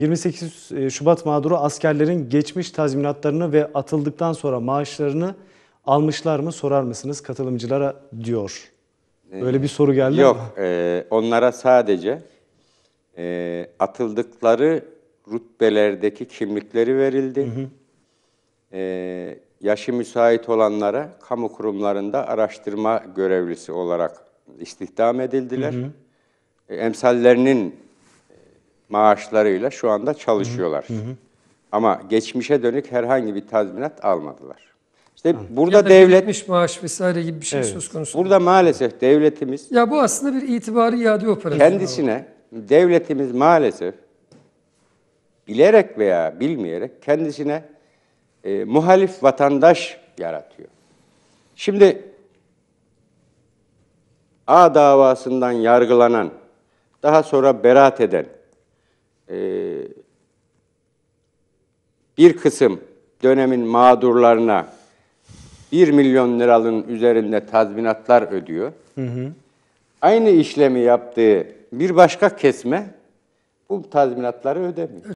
28 e, Şubat mağduru askerlerin geçmiş tazminatlarını ve atıldıktan sonra maaşlarını almışlar mı sorar mısınız katılımcılara diyor. Böyle ee, bir soru geldi Yok, mi? Yok, e, onlara sadece e, atıldıkları rütbelerdeki kimlikleri verildi. Hı hı. E, yaşı müsait olanlara kamu kurumlarında araştırma görevlisi olarak istihdam edildiler. Hı hı. E, emsallerinin maaşlarıyla şu anda çalışıyorlar. Hı hı. Ama geçmişe dönük herhangi bir tazminat almadılar. İşte ha. burada ya devlet maaş vesaire gibi bir şey evet. söz konusu. Burada maalesef devletimiz Ya bu aslında bir itibarı iade operasyonu. Kendisine var. devletimiz maalesef bilerek veya bilmeyerek kendisine e, muhalif vatandaş yaratıyor. Şimdi A davasından yargılanan, daha sonra beraat eden ee, bir kısım dönemin mağdurlarına 1 milyon liralığın üzerinde tazminatlar ödüyor. Hı hı. Aynı işlemi yaptığı bir başka kesme bu tazminatları ödemiyor.